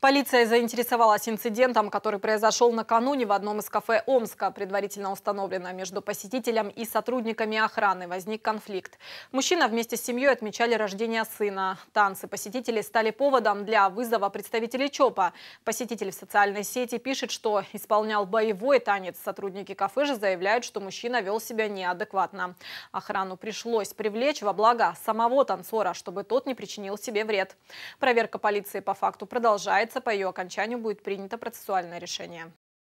Полиция заинтересовалась инцидентом, который произошел накануне в одном из кафе Омска. Предварительно установлено, между посетителем и сотрудниками охраны возник конфликт. Мужчина вместе с семьей отмечали рождение сына. Танцы посетителей стали поводом для вызова представителей ЧОПа. Посетитель в социальной сети пишет, что исполнял боевой танец. Сотрудники кафе же заявляют, что мужчина вел себя неадекватно. Охрану пришлось привлечь во благо самого танцора, чтобы тот не причинил себе вред. Проверка полиции по факту продолжается ожидается, по ее окончанию будет принято процессуальное решение.